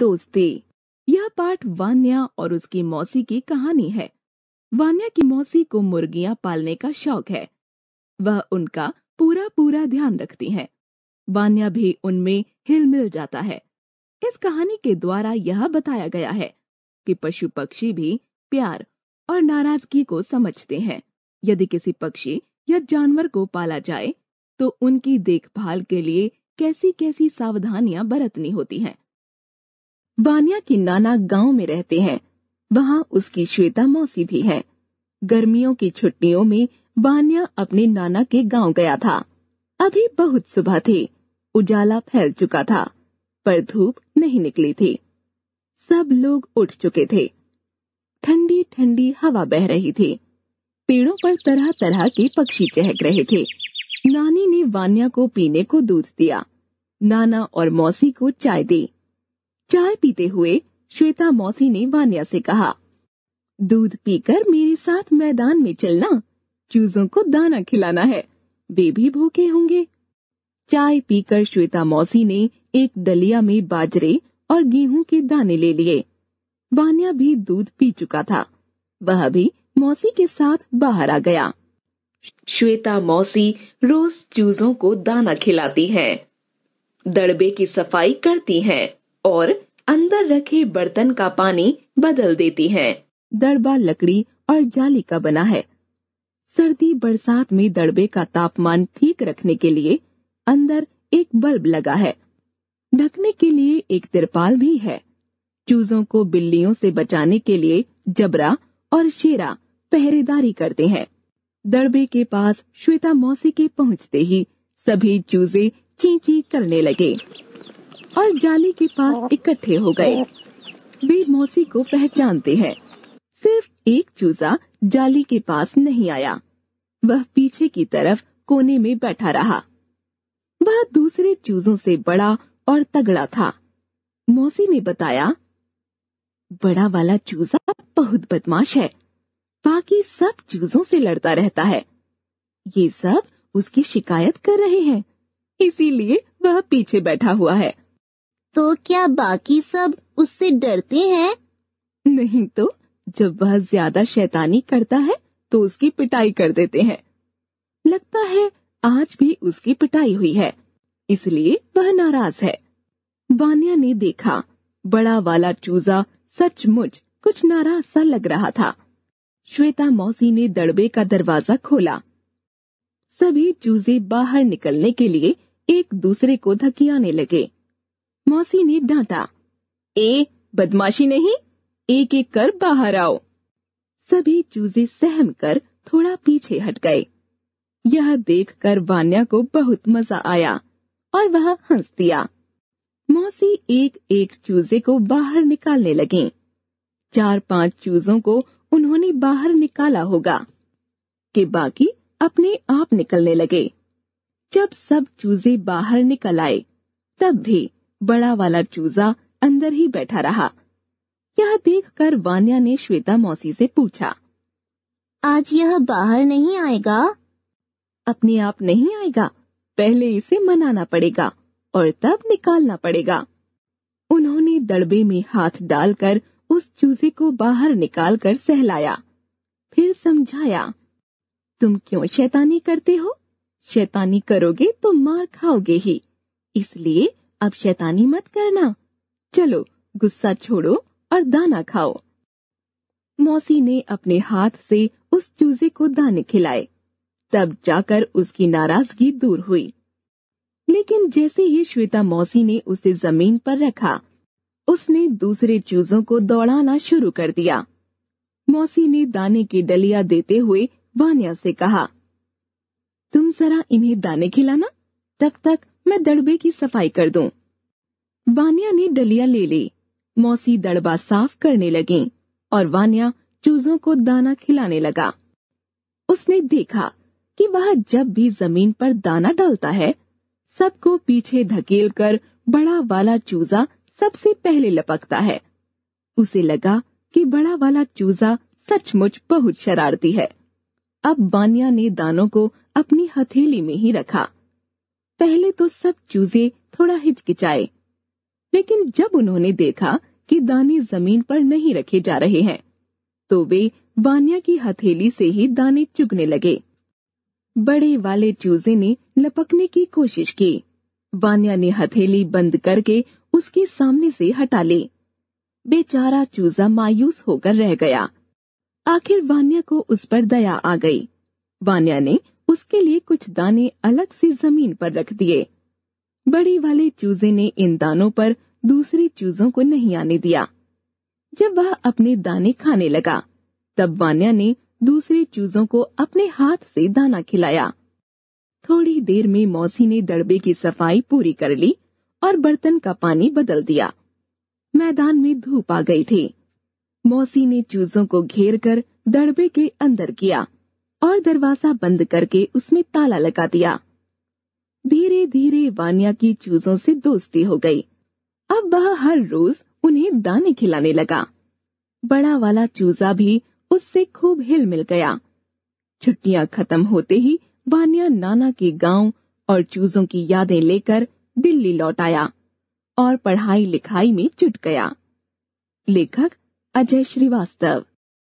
दोस्ती यह पाठ वान्या और उसकी मौसी की कहानी है वान्या की मौसी को मुर्गियां पालने का शौक है वह उनका पूरा पूरा ध्यान रखती है वान्या भी उनमें हिल मिल जाता है इस कहानी के द्वारा यह बताया गया है कि पशु पक्षी भी प्यार और नाराजगी को समझते हैं यदि किसी पक्षी या जानवर को पाला जाए तो उनकी देखभाल के लिए कैसी कैसी सावधानियां बरतनी होती हैं वानिया की नाना गांव में रहते हैं वहां उसकी श्वेता मौसी भी है गर्मियों की छुट्टियों में वानिया अपने नाना के गांव गया था अभी बहुत सुबह थी उजाला फैल चुका था पर धूप नहीं निकली थी सब लोग उठ चुके थे ठंडी ठंडी हवा बह रही थी पेड़ों पर तरह तरह के पक्षी चहक रहे थे नानी ने वान्या को पीने को दूध दिया नाना और मौसी को चाय दी चाय पीते हुए श्वेता मौसी ने वान्या से कहा दूध पीकर मेरे साथ मैदान में चलना चूजों को दाना खिलाना है वे भी भूखे होंगे चाय पीकर श्वेता मौसी ने एक डलिया में बाजरे और गेहूं के दाने ले लिए वान्या भी दूध पी चुका था वह भी मौसी के साथ बाहर आ गया श्वेता मौसी रोज चूजों को दाना खिलाती है दड़बे की सफाई करती हैं। और अंदर रखे बर्तन का पानी बदल देती हैं। दड़बा लकड़ी और जाली का बना है सर्दी बरसात में दड़बे का तापमान ठीक रखने के लिए अंदर एक बल्ब लगा है ढकने के लिए एक तिरपाल भी है चूजों को बिल्लियों से बचाने के लिए जबरा और शेरा पहरेदारी करते हैं दड़बे के पास श्वेता मौसी के पहुंचते ही सभी चूजे चींची करने लगे और जाली के पास इकट्ठे हो गए वे मौसी को पहचानते हैं सिर्फ एक चूजा जाली के पास नहीं आया वह पीछे की तरफ कोने में बैठा रहा वह दूसरे चूजों से बड़ा और तगड़ा था मौसी ने बताया बड़ा वाला चूजा बहुत बदमाश है बाकी सब चूजों से लड़ता रहता है ये सब उसकी शिकायत कर रहे हैं इसीलिए वह पीछे बैठा हुआ है तो क्या बाकी सब उससे डरते हैं नहीं तो जब वह ज्यादा शैतानी करता है तो उसकी पिटाई कर देते हैं लगता है आज भी उसकी पिटाई हुई है इसलिए वह नाराज है बानिया ने देखा बड़ा वाला चूजा सचमुच कुछ नाराज सा लग रहा था श्वेता मौसी ने दड़बे का दरवाजा खोला सभी चूजे बाहर निकलने के लिए एक दूसरे को धकियाने लगे मौसी ने डांटा ए बदमाशी नहीं एक एक कर बाहर आओ सभी चूजे सहम कर थोड़ा पीछे हट गए यह देखकर वान्या को बहुत मजा आया और वह हंस दिया मौसी एक एक चूजे को बाहर निकालने लगी चार पांच चूजों को उन्होंने बाहर निकाला होगा कि बाकी अपने आप निकलने लगे जब सब चूजे बाहर निकल आए तब भी बड़ा वाला चूजा अंदर ही बैठा रहा यह देखकर वान्या ने श्वेता मौसी से पूछा आज यह बाहर नहीं आएगा अपने आप नहीं आएगा पहले इसे मनाना पड़ेगा और तब निकालना पड़ेगा उन्होंने दड़बे में हाथ डालकर उस चूजे को बाहर निकालकर सहलाया फिर समझाया तुम क्यों शैतानी करते हो शैतानी करोगे तो मार खाओगे ही इसलिए अब शैतानी मत करना चलो गुस्सा छोड़ो और दाना खाओ मौसी ने अपने हाथ से उस चूजे को दाने खिलाए तब जाकर उसकी नाराजगी दूर हुई लेकिन जैसे ही श्वेता मौसी ने उसे जमीन पर रखा उसने दूसरे चूजों को दौड़ाना शुरू कर दिया मौसी ने दाने की डलिया देते हुए वानिया से कहा तुम जरा इन्हें दाने खिलाना तब तक मैं दड़बे की सफाई कर दूं। वानिया ने डलिया ले ली मौसी दड़बा साफ करने लगी और वानिया चूजों को दाना खिलाने लगा उसने देखा कि वह जब भी जमीन पर दाना डालता है सबको पीछे धकेल कर बड़ा वाला चूजा सबसे पहले लपकता है उसे लगा कि बड़ा वाला चूजा सचमुच बहुत शरारती है अब बानिया ने दानों को अपनी हथेली में ही रखा पहले तो सब चूजे थोड़ा हिचकिचाए लेकिन जब उन्होंने देखा कि दाने जमीन पर नहीं रखे जा रहे हैं तो वे वानिया की हथेली से ही दाने चुगने लगे बड़े वाले चूजे ने लपकने की कोशिश की वानिया ने हथेली बंद करके उसके सामने से हटा ली बेचारा चूजा मायूस होकर रह गया आखिर वानिया को उस पर दया आ गई वानिया ने उसके लिए कुछ दाने अलग से जमीन पर रख दिए बड़े वाले चूजे ने इन दानों पर दूसरे चूजों को नहीं आने दिया जब वह अपने दाने खाने लगा तब वान्या ने दूसरे चूजों को अपने हाथ से दाना खिलाया थोड़ी देर में मौसी ने दड़बे की सफाई पूरी कर ली और बर्तन का पानी बदल दिया मैदान में धूप आ गई थी मौसी ने चूजों को घेर कर दड़बे के अंदर किया और दरवाजा बंद करके उसमें ताला लगा दिया धीरे धीरे वानिया की चूजों से दोस्ती हो गई अब वह हर रोज उन्हें दाने खिलाने लगा बड़ा वाला चूजा भी उससे खूब हिल मिल गया छुट्टियां खत्म होते ही वानिया नाना के गांव और चूजों की यादें लेकर दिल्ली लौट आया और पढ़ाई लिखाई में जुट गया लेखक अजय श्रीवास्तव